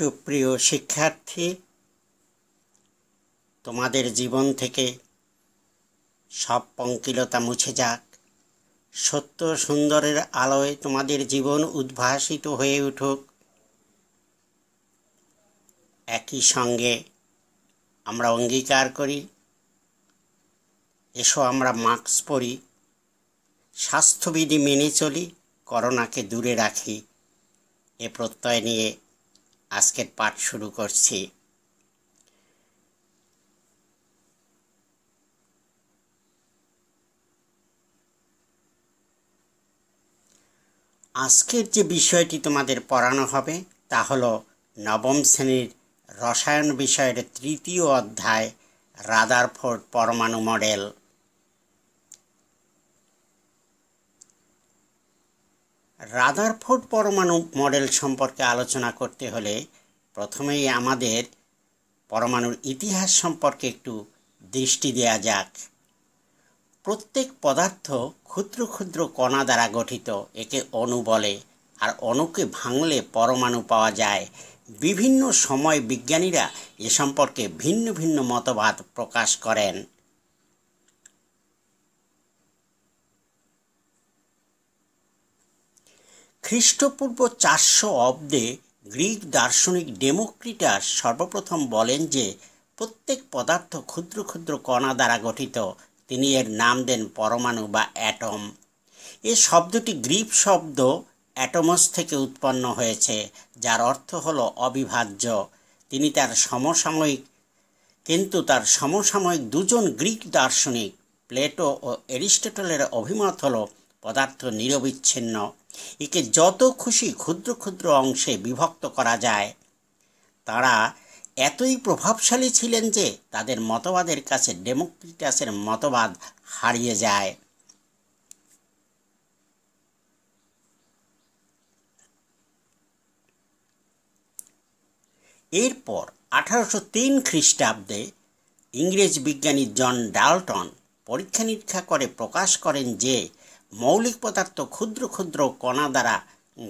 সুপ্রিয় শিক্ষার্থী তোমাদের জীবন থেকে সব পঙ্কিলতা মুছে যাক সত্য সুন্দরের আলোয় তোমাদের জীবন উদ্ভাসিত হয়ে উঠুক একই সঙ্গে আমরা অঙ্গীকার করি এসো আমরা মাস্ক পরি স্বাস্থ্যবিধি মেনে চলি করোনাকে দূরে রাখি এ প্রত্যয় নিয়ে আজকের পাঠ শুরু করছি আজকের যে বিষয়টি তোমাদের পড়ানো হবে তা হল নবম শ্রেণীর রসায়ন বিষয়ের তৃতীয় অধ্যায় রাদারফোর্ড পরমাণু মডেল রাদারফোর্ড পরমাণু মডেল সম্পর্কে আলোচনা করতে হলে প্রথমেই আমাদের পরমাণুর ইতিহাস সম্পর্কে একটু দৃষ্টি দেয়া যাক প্রত্যেক পদার্থ ক্ষুদ্র ক্ষুদ্র কণা দ্বারা গঠিত একে অণু বলে আর অণুকে ভাঙলে পরমাণু পাওয়া যায় বিভিন্ন সময় বিজ্ঞানীরা এ সম্পর্কে ভিন্ন ভিন্ন মতবাদ প্রকাশ করেন খ্রিস্টপূর্ব চারশো অব্দে গ্রিক দার্শনিক ডেমোক্রিটাস সর্বপ্রথম বলেন যে প্রত্যেক পদার্থ ক্ষুদ্র ক্ষুদ্র কণা দ্বারা গঠিত তিনি এর নাম দেন পরমাণু বা অ্যাটম এ শব্দটি গ্রিপ শব্দ অ্যাটমস থেকে উৎপন্ন হয়েছে যার অর্থ হল অবিভাজ্য তিনি তার সমসাময়িক কিন্তু তার সমসাময়িক দুজন গ্রিক দার্শনিক প্লেটো ও অ্যারিস্টটলের অভিমত হল পদার্থ নিরবিচ্ছিন্ন একে যত খুশি ক্ষুদ্র ক্ষুদ্র অংশে বিভক্ত করা যায় তারা এতই প্রভাবশালী ছিলেন যে তাদের মতবাদের কাছে ডেমোক্রিটাসের মতবাদ হারিয়ে যায় এরপর আঠারোশো তিন খ্রিস্টাব্দে ইংরেজ বিজ্ঞানী জন ডালটন পরীক্ষা নিরীক্ষা করে প্রকাশ করেন যে মৌলিক পদার্থ ক্ষুদ্র ক্ষুদ্র কণা দ্বারা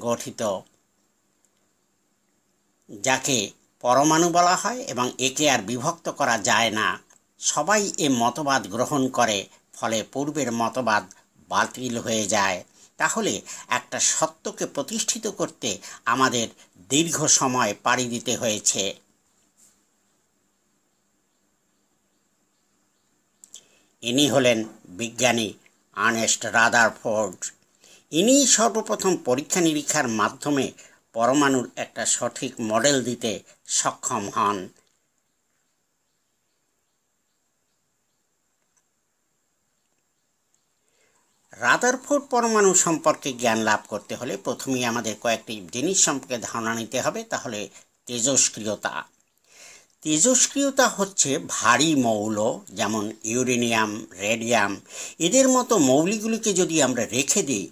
গঠিত যাকে পরমাণু বলা হয় এবং একে আর বিভক্ত করা যায় না সবাই এ মতবাদ গ্রহণ করে ফলে পূর্বের মতবাদ বাতিল হয়ে যায় তাহলে একটা সত্যকে প্রতিষ্ঠিত করতে আমাদের দীর্ঘ সময় পাড়ি দিতে হয়েছে ইনি হলেন বিজ্ঞানী আর্নেস্ট ফোর্ড ইনিই সর্বপ্রথম পরীক্ষা নিরীক্ষার মাধ্যমে পরমাণুর একটা সঠিক মডেল দিতে সক্ষম হন রাদারফোর্ড পরমাণু সম্পর্কে জ্ঞান লাভ করতে হলে প্রথমেই আমাদের কয়েকটি জিনিস সম্পর্কে ধারণা নিতে হবে তাহলে তেজস্ক্রিয়তা তেজস্ক্রিয়তা হচ্ছে ভারী মৌল যেমন ইউরেনিয়াম রেডিয়াম এদের মতো মৌলিকগুলিকে যদি আমরা রেখে দিই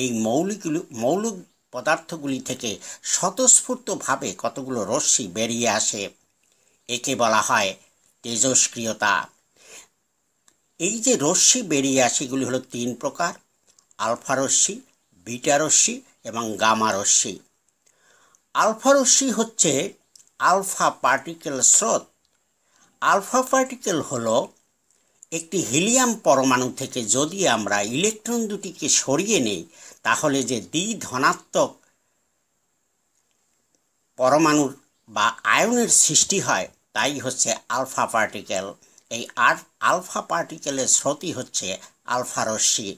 এই মৌলিকগুলি মৌলিক পদার্থগুলি থেকে স্বতঃস্ফূর্তভাবে কতগুলো রশ্মি বেরিয়ে আসে একে বলা হয় তেজস্ক্রিয়তা এই যে রশ্মি বেরিয়ে আসে এগুলি হলো তিন প্রকার আলফা রশ্মি বিটা রশ্মি এবং গামা রশ্মি আলফা রশ্মি হচ্ছে আলফা পার্টিকেল স্রোত আলফা পার্টিকেল হল একটি হিলিয়াম পরমাণু থেকে যদি আমরা ইলেকট্রন দুটিকে সরিয়ে নেই তাহলে যে দ্বি ধনাত্মক পরমাণুর বা আয়নের সৃষ্টি হয় তাই হচ্ছে আলফা পার্টিকেল এই আর আলফা পার্টিকেলের স্রোতই হচ্ছে আলফা রশ্মি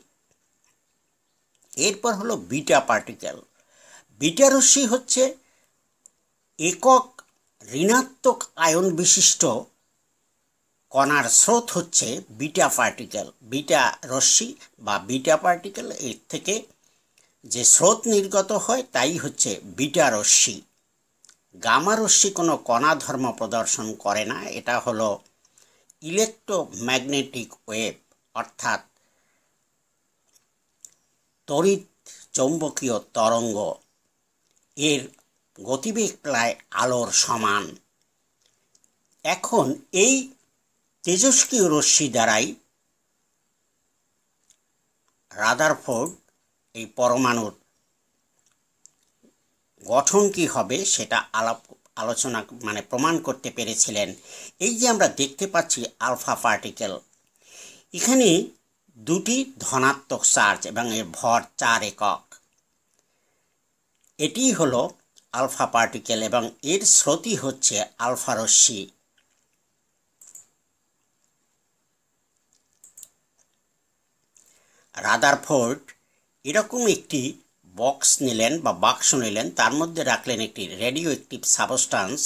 এরপর হলো বিটা পার্টিকেল বিটা রশ্মি হচ্ছে একক ঋণাত্মক আয়ন বিশিষ্ট কণার স্রোত হচ্ছে বিটা পার্টিকেল বিটা রশ্মি বা বিটা পার্টিকেল এর থেকে যে স্রোত নির্গত হয় তাই হচ্ছে বিটা রশ্মি গামা রশ্মি কোনো কণা ধর্ম প্রদর্শন করে না এটা হলো ইলেকট্রোম্যাগনেটিক ওয়েব অর্থাৎ তড়িৎ চৌম্বকীয় তরঙ্গ এর গতিবেগ প্রায় আলোর সমান এখন এই তেজস্ক্রিয় রশ্মি দ্বারাই রাদারফোর্ড এই পরমাণুর গঠন কি হবে সেটা আলাপ আলোচনা মানে প্রমাণ করতে পেরেছিলেন এই যে আমরা দেখতে পাচ্ছি আলফা পার্টিকেল এখানে দুটি ধনাত্মক চার্জ এবং এর ভর চার একক এটি হলো আলফা পার্টিকেল এবং এর স্রোতই হচ্ছে আলফা রশ্মি রাদারফোর্ড এরকম একটি বক্স নিলেন বা বাক্স নিলেন তার মধ্যে রাখলেন একটি রেডিও একটিভ সাবস্টান্স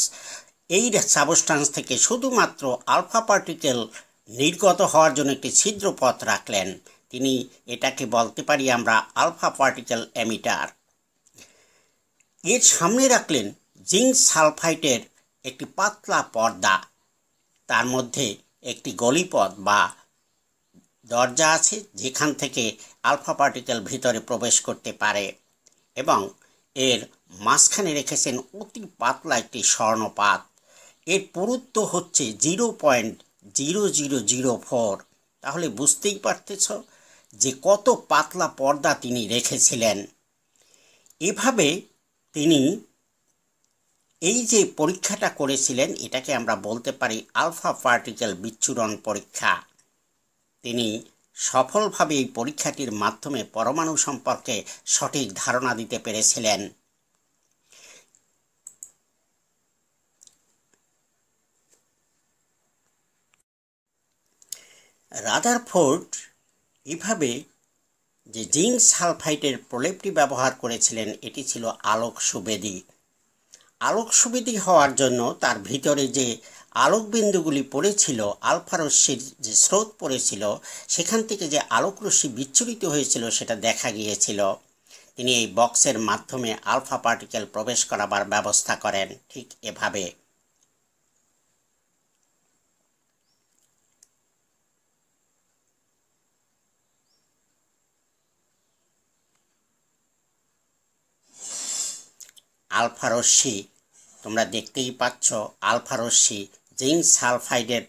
এই সাবস্টান্স থেকে শুধুমাত্র আলফা পার্টিকেল নির্গত হওয়ার জন্য একটি ছিদ্রপথ রাখলেন তিনি এটাকে বলতে পারি আমরা আলফা পার্টিকেল এমিটার এর সামনে রাখলেন জিঙ্ক সালফাইটের একটি পাতলা পর্দা তার মধ্যে একটি গলিপথ বা দরজা আছে যেখান থেকে আলফা পার্টিকেল ভিতরে প্রবেশ করতে পারে এবং এর মাঝখানে রেখেছেন অতি পাতলা একটি স্বর্ণপাত এর পুরুত্ব হচ্ছে zero point zero zero zero four তাহলে বুঝতেই পারতেছ যে কত পাতলা পর্দা তিনি রেখেছিলেন এভাবে তিনি এই যে পরীক্ষাটা করেছিলেন এটাকে আমরা বলতে পারি আলফা পার্টিকেল বিচ্ছুরণ পরীক্ষা তিনি সফলভাবে এই পরীক্ষাটির মাধ্যমে পরমাণু সম্পর্কে সঠিক ধারণা দিতে পেরেছিলেন রাদারফোর্ড এভাবে যে জিঙ্ক সালফাইটের প্রলেপটি ব্যবহার করেছিলেন এটি ছিল আলোক সুবেদি আলোক সুবেদি হওয়ার জন্য তার ভিতরে যে আলোক বিন্দুগুলি পড়েছিল রশ্মির যে স্রোত পড়েছিল সেখান থেকে যে আলোকরশ্মি বিচ্ছুরিত হয়েছিল সেটা দেখা গিয়েছিল তিনি এই বক্সের মাধ্যমে আলফা পার্টিকেল প্রবেশ করাবার ব্যবস্থা করেন ঠিক এভাবে আলফা রশ্মি তোমরা দেখতেই পাচ্ছ আলফা রশ্মি জিঙ্ক সালফাইডের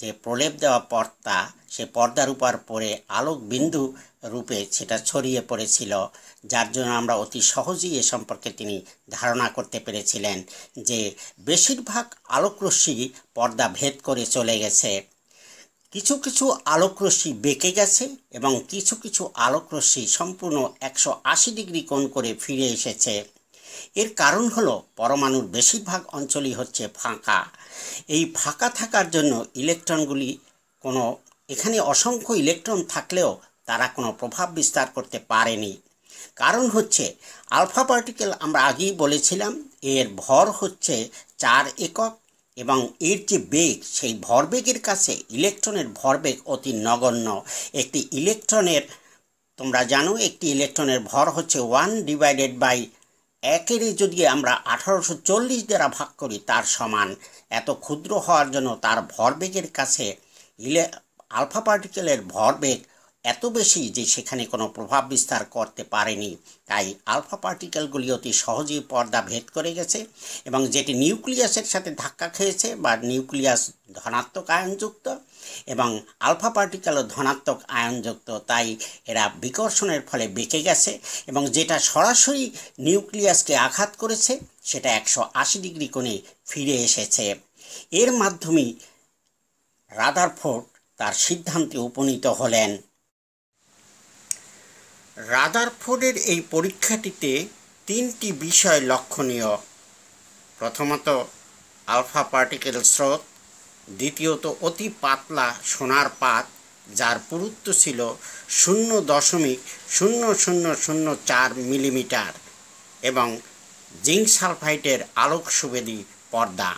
যে প্রলেপ দেওয়া পর্দা সে পর্দার উপর পরে আলোক বিন্দু রূপে সেটা ছড়িয়ে পড়েছিল যার জন্য আমরা অতি সহজেই এ সম্পর্কে তিনি ধারণা করতে পেরেছিলেন যে বেশিরভাগ আলোকরশ্মি পর্দা ভেদ করে চলে গেছে কিছু কিছু আলোকরশ্মি বেঁকে গেছে এবং কিছু কিছু আলোকরশ্মি সম্পূর্ণ একশো ডিগ্রি কোণ করে ফিরে এসেছে এর কারণ হল পরমাণুর বেশিরভাগ অঞ্চলই হচ্ছে ফাঁকা এই ফাঁকা থাকার জন্য ইলেকট্রনগুলি কোনো এখানে অসংখ্য ইলেকট্রন থাকলেও তারা কোনো প্রভাব বিস্তার করতে পারেনি কারণ হচ্ছে আলফা পার্টিকেল আমরা আগেই বলেছিলাম এর ভর হচ্ছে চার একক এবং এর যে বেগ সেই ভরবেগের কাছে ইলেকট্রনের ভরবেগ অতি নগণ্য একটি ইলেকট্রনের তোমরা জানো একটি ইলেকট্রনের ভর হচ্ছে ওয়ান ডিভাইডেড বাই একেরই যদি আমরা আঠারোশো চল্লিশ দ্বারা ভাগ করি তার সমান এত ক্ষুদ্র হওয়ার জন্য তার ভরবেগের কাছে ইলে আলফা পার্টিকেলের ভরবেগ এত বেশি যে সেখানে কোনো প্রভাব বিস্তার করতে পারেনি তাই আলফা পার্টিকেলগুলি অতি সহজেই পর্দা ভেদ করে গেছে এবং যেটি নিউক্লিয়াসের সাথে ধাক্কা খেয়েছে বা নিউক্লিয়াস ধনাত্মক আয়নযুক্ত এবং আলফা পার্টিকেলও ধনাত্মক আয়নযুক্ত তাই এরা বিকর্ষণের ফলে বেঁকে গেছে এবং যেটা সরাসরি নিউক্লিয়াসকে আঘাত করেছে সেটা একশো আশি ডিগ্রি কোণে ফিরে এসেছে এর মাধ্যমে রাদারফোর্ড তার সিদ্ধান্তে উপনীত হলেন রাদারফোর্ডের এই পরীক্ষাটিতে তিনটি বিষয় লক্ষণীয় প্রথমত আলফা পার্টিকেল স্রোত দ্বিতীয়ত অতি পাতলা সোনার পাত যার পুরুত্ব ছিল শূন্য দশমিক শূন্য শূন্য শূন্য চার মিলিমিটার এবং জিঙ্ক সালফাইটের আলোক সুবেদী পর্দা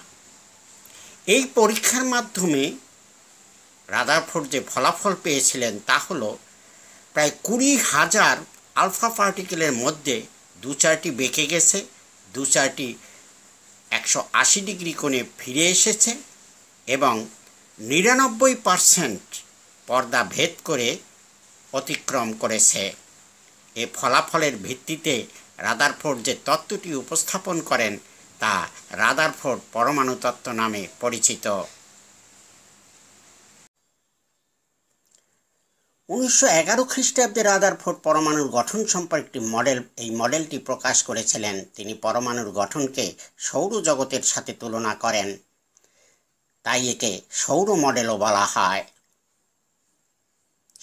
এই পরীক্ষার মাধ্যমে রাদারফোর্ড যে ফলাফল পেয়েছিলেন তা হলো প্রায় কুড়ি হাজার আলফা পার্টিকেলের মধ্যে দু চারটি বেঁকে গেছে দু চারটি একশো আশি ডিগ্রি কোণে ফিরে এসেছে এবং নিরানব্বই পারসেন্ট পর্দা ভেদ করে অতিক্রম করেছে এ ফলাফলের ভিত্তিতে রাদারফোর্ড যে তত্ত্বটি উপস্থাপন করেন তা রাদারফোর্ড পরমাণু তত্ত্ব নামে পরিচিত উনিশশো এগারো খ্রিস্টাব্দে রাদারফোর্ড পরমাণুর গঠন সম্পর্কে একটি মডেল এই মডেলটি প্রকাশ করেছিলেন তিনি পরমাণুর গঠনকে সৌরজগতের সাথে তুলনা করেন তাই একে সৌর মডেলও বলা হয়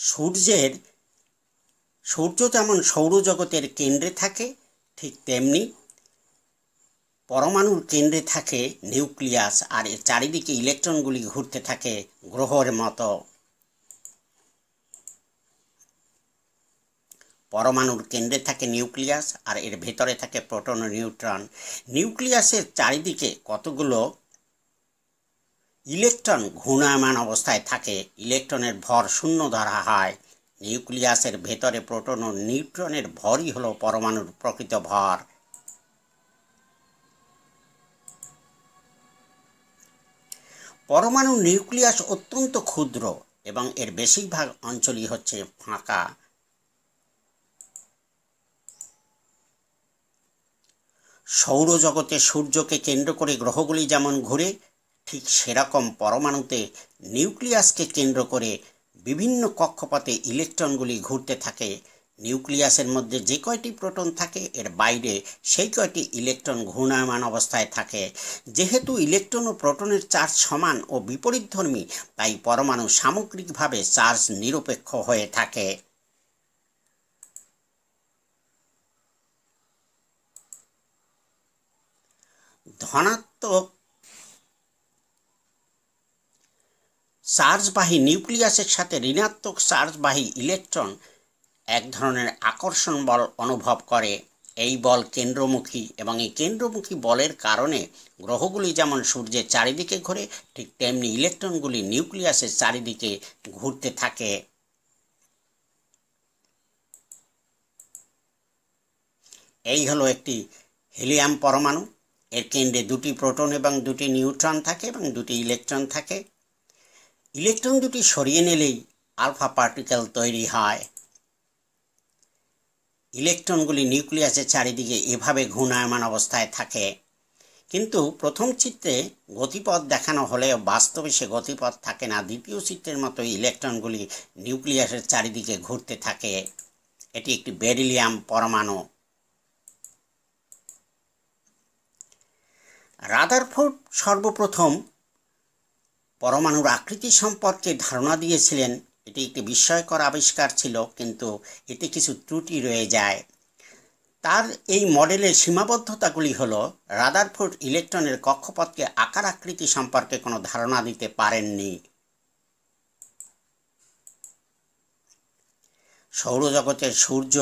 সূর্যের সূর্য যেমন সৌরজগতের কেন্দ্রে থাকে ঠিক তেমনি পরমাণুর কেন্দ্রে থাকে নিউক্লিয়াস আর এর চারিদিকে ইলেকট্রনগুলি ঘুরতে থাকে গ্রহর মতো পরমাণুর কেন্দ্রে থাকে নিউক্লিয়াস আর এর ভেতরে থাকে প্রোটন ও নিউট্রন নিউক্লিয়াসের চারিদিকে কতগুলো ইলেকট্রন ঘূর্ণায়মান অবস্থায় থাকে ইলেকট্রনের ভর শূন্য ধরা হয় নিউক্লিয়াসের ভেতরে প্রোটন ও নিউট্রনের ভরই হলো পরমাণুর প্রকৃত ভর পরমাণু নিউক্লিয়াস অত্যন্ত ক্ষুদ্র এবং এর বেশিরভাগ অঞ্চলই হচ্ছে ফাঁকা সৌরজগতে সূর্যকে কেন্দ্র করে গ্রহগুলি যেমন ঘুরে ঠিক সেরকম পরমাণুতে নিউক্লিয়াসকে কেন্দ্র করে বিভিন্ন কক্ষপথে ইলেকট্রনগুলি ঘুরতে থাকে নিউক্লিয়াসের মধ্যে যে কয়টি প্রোটন থাকে এর বাইরে সেই কয়টি ইলেকট্রন ঘূর্ণায়মান অবস্থায় থাকে যেহেতু ইলেকট্রন ও প্রোটনের চার্জ সমান ও বিপরীতধর্মী তাই পরমাণু সামগ্রিকভাবে চার্জ নিরপেক্ষ হয়ে থাকে ধনাত্মক চার্জবাহী নিউক্লিয়াসের সাথে ঋণাত্মক চার্জবাহী ইলেকট্রন এক ধরনের আকর্ষণ বল অনুভব করে এই বল কেন্দ্রমুখী এবং এই কেন্দ্রমুখী বলের কারণে গ্রহগুলি যেমন সূর্যের চারিদিকে ঘোরে ঠিক তেমনি ইলেকট্রনগুলি নিউক্লিয়াসের চারিদিকে ঘুরতে থাকে এই হলো একটি হিলিয়াম পরমাণু এর কেন্দ্রে দুটি প্রোটন এবং দুটি নিউট্রন থাকে এবং দুটি ইলেকট্রন থাকে ইলেকট্রন দুটি সরিয়ে নিলেই আলফা পার্টিকেল তৈরি হয় ইলেকট্রনগুলি নিউক্লিয়াসের চারিদিকে এভাবে ঘূর্ণায়মান অবস্থায় থাকে কিন্তু প্রথম চিত্রে গতিপথ দেখানো হলেও বাস্তবে সে গতিপথ থাকে না দ্বিতীয় চিত্রের মতো ইলেকট্রনগুলি নিউক্লিয়াসের চারিদিকে ঘুরতে থাকে এটি একটি বেরিলিয়াম পরমাণু রাদারফোর্ড সর্বপ্রথম পরমাণুর আকৃতি সম্পর্কে ধারণা দিয়েছিলেন এটি একটি বিস্ময়কর আবিষ্কার ছিল কিন্তু এতে কিছু ত্রুটি রয়ে যায় তার এই মডেলের সীমাবদ্ধতাগুলি হল রাদারফোর্ড ইলেকট্রনের কক্ষপথকে আকার আকৃতি সম্পর্কে কোনো ধারণা দিতে পারেননি সৌরজগতের সূর্য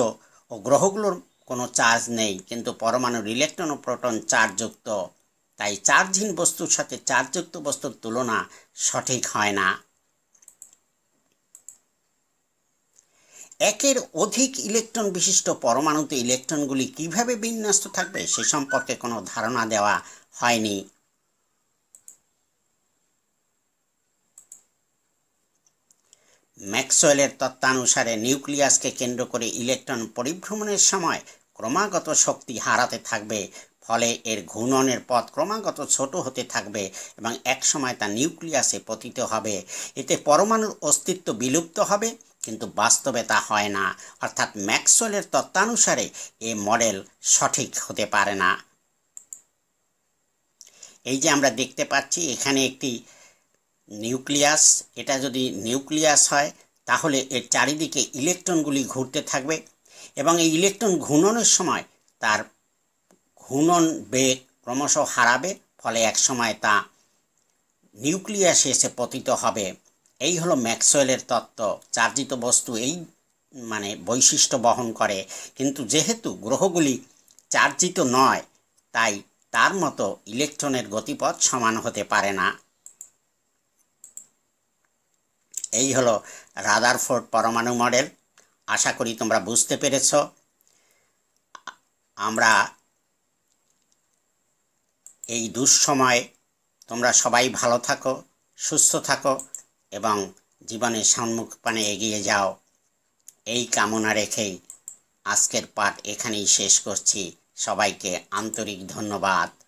ও গ্রহগুলোর কোনো চার্জ নেই কিন্তু পরমাণুর ইলেকট্রন ও প্রোটন চার্জযুক্ত তাই চার্জহীন বস্তুর সাথে চার্জযুক্ত বস্তুর তুলনা সঠিক হয় না একের অধিক ইলেকট্রন বিশিষ্ট পরমাণুতে ইলেকট্রনগুলি কিভাবে বিন্যস্ত থাকবে সে সম্পর্কে কোনো ধারণা দেওয়া হয়নি ম্যাক্সওয়েলের তত্ত্বানুসারে নিউক্লিয়াসকে কেন্দ্র করে ইলেকট্রন পরিভ্রমণের সময় ক্রমাগত শক্তি হারাতে থাকবে ফলে এর ঘূর্ণনের পথ ক্রমাগত ছোট হতে থাকবে এবং একসময় তা নিউক্লিয়াসে পতিত হবে এতে পরমাণুর অস্তিত্ব বিলুপ্ত হবে কিন্তু বাস্তবে তা হয় না অর্থাৎ ম্যাক্সওয়েলের তত্ত্বানুসারে এ মডেল সঠিক হতে পারে না এই যে আমরা দেখতে পাচ্ছি এখানে একটি নিউক্লিয়াস এটা যদি নিউক্লিয়াস হয় তাহলে এর চারিদিকে ইলেকট্রনগুলি ঘুরতে থাকবে এবং এই ইলেকট্রন ঘূর্ণনের সময় তার ঘূর্ণন বেগ ক্রমশ হারাবে ফলে একসময় তা নিউক্লিয়াসে এসে পতিত হবে এই হলো ম্যাক্সওয়েলের তত্ত্ব চার্জিত বস্তু এই মানে বৈশিষ্ট্য বহন করে কিন্তু যেহেতু গ্রহগুলি চার্জিত নয় তাই তার মতো ইলেকট্রনের গতিপথ সমান হতে পারে না এই হলো রাদারফোর্ড পরমাণু মডেল আশা করি তোমরা বুঝতে পেরেছ আমরা এই দুঃসময়ে তোমরা সবাই ভালো থাকো সুস্থ থাকো এবং জীবনের সম্মুখ পানে এগিয়ে যাও এই কামনা রেখেই আজকের পাঠ এখানেই শেষ করছি সবাইকে আন্তরিক ধন্যবাদ